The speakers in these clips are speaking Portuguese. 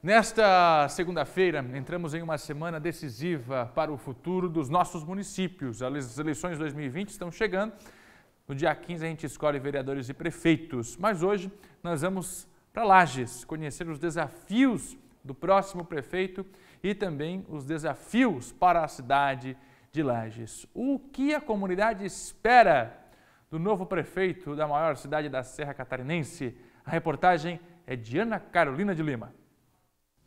Nesta segunda-feira, entramos em uma semana decisiva para o futuro dos nossos municípios. As eleições 2020 estão chegando. No dia 15, a gente escolhe vereadores e prefeitos. Mas hoje, nós vamos para Lages conhecer os desafios do próximo prefeito e também os desafios para a cidade de Lages. O que a comunidade espera do novo prefeito da maior cidade da Serra Catarinense? A reportagem é de Ana Carolina de Lima.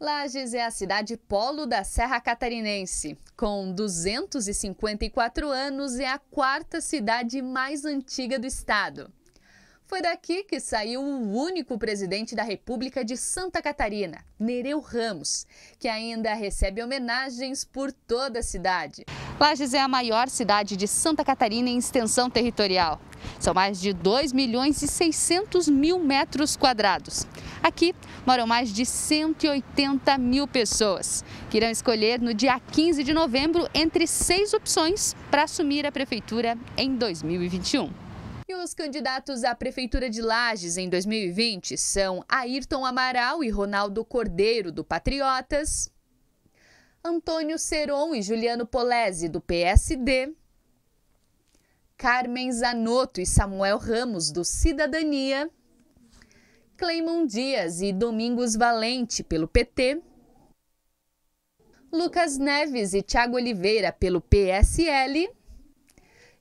Lages é a cidade polo da Serra Catarinense. Com 254 anos, é a quarta cidade mais antiga do estado. Foi daqui que saiu o único presidente da República de Santa Catarina, Nereu Ramos, que ainda recebe homenagens por toda a cidade. Lages é a maior cidade de Santa Catarina em extensão territorial. São mais de 2 milhões e 600 mil metros quadrados. Aqui moram mais de 180 mil pessoas, que irão escolher no dia 15 de novembro entre seis opções para assumir a prefeitura em 2021. E os candidatos à Prefeitura de Lages em 2020 são Ayrton Amaral e Ronaldo Cordeiro, do Patriotas, Antônio Seron e Juliano Polese, do PSD, Carmen Zanotto e Samuel Ramos, do Cidadania, Cleimon Dias e Domingos Valente, pelo PT, Lucas Neves e Tiago Oliveira, pelo PSL,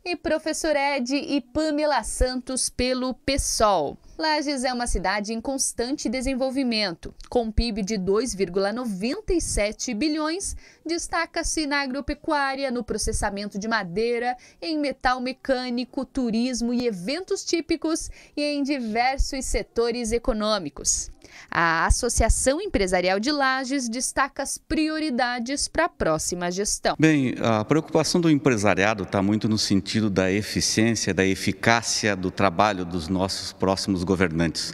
e professor Ed e Pamela Santos pelo PSOL. Lages é uma cidade em constante desenvolvimento, com PIB de 2,97 bilhões, destaca-se na agropecuária, no processamento de madeira, em metal mecânico, turismo e eventos típicos e em diversos setores econômicos. A Associação Empresarial de Lages destaca as prioridades para a próxima gestão. Bem, a preocupação do empresariado está muito no sentido sentido da eficiência, da eficácia do trabalho dos nossos próximos governantes,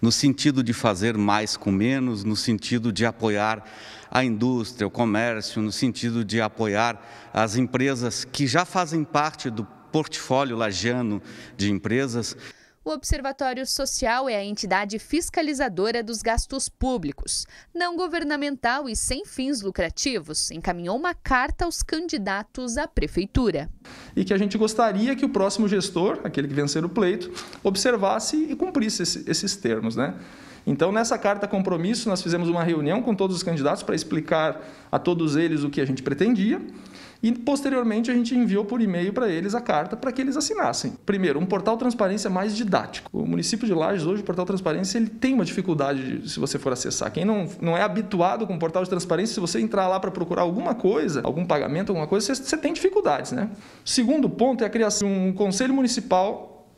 no sentido de fazer mais com menos, no sentido de apoiar a indústria, o comércio, no sentido de apoiar as empresas que já fazem parte do portfólio lagiano de empresas. O Observatório Social é a entidade fiscalizadora dos gastos públicos, não governamental e sem fins lucrativos, encaminhou uma carta aos candidatos à prefeitura e que a gente gostaria que o próximo gestor, aquele que vencer o pleito, observasse e cumprisse esses termos. Né? Então, nessa carta compromisso, nós fizemos uma reunião com todos os candidatos para explicar a todos eles o que a gente pretendia. E posteriormente a gente enviou por e-mail para eles a carta para que eles assinassem. Primeiro, um portal transparência mais didático. O município de Lages hoje o portal transparência ele tem uma dificuldade de, se você for acessar. Quem não, não é habituado com o portal de transparência, se você entrar lá para procurar alguma coisa, algum pagamento, alguma coisa, você, você tem dificuldades, né? Segundo ponto é a criação de um conselho municipal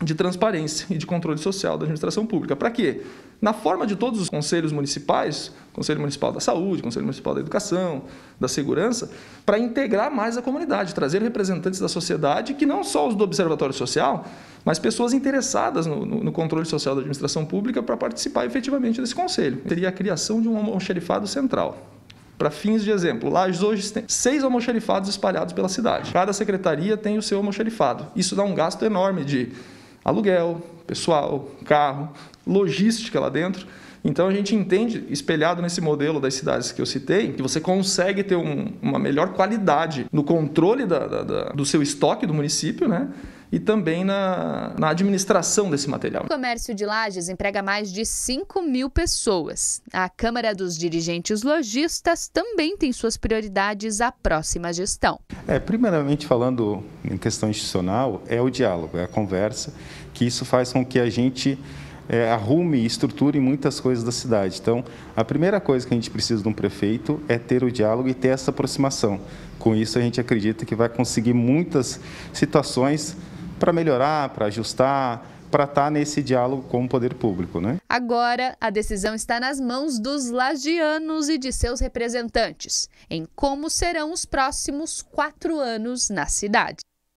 de transparência e de controle social da administração pública. Para quê? na forma de todos os conselhos municipais, Conselho Municipal da Saúde, Conselho Municipal da Educação, da Segurança, para integrar mais a comunidade, trazer representantes da sociedade, que não só os do Observatório Social, mas pessoas interessadas no, no, no controle social da administração pública para participar efetivamente desse conselho. Teria a criação de um almoxerifado central, para fins de exemplo, lá hoje tem seis almoxerifados espalhados pela cidade. Cada secretaria tem o seu almoxerifado. Isso dá um gasto enorme de aluguel, pessoal, carro, logística lá dentro. Então a gente entende, espelhado nesse modelo das cidades que eu citei, que você consegue ter um, uma melhor qualidade no controle da, da, da, do seu estoque do município, né? e também na, na administração desse material. O comércio de lajes emprega mais de 5 mil pessoas. A Câmara dos Dirigentes Lojistas também tem suas prioridades à próxima gestão. É, primeiramente, falando em questão institucional, é o diálogo, é a conversa, que isso faz com que a gente é, arrume e estruture muitas coisas da cidade. Então, a primeira coisa que a gente precisa de um prefeito é ter o diálogo e ter essa aproximação. Com isso, a gente acredita que vai conseguir muitas situações para melhorar, para ajustar, para estar tá nesse diálogo com o poder público. Né? Agora, a decisão está nas mãos dos lagianos e de seus representantes em como serão os próximos quatro anos na cidade.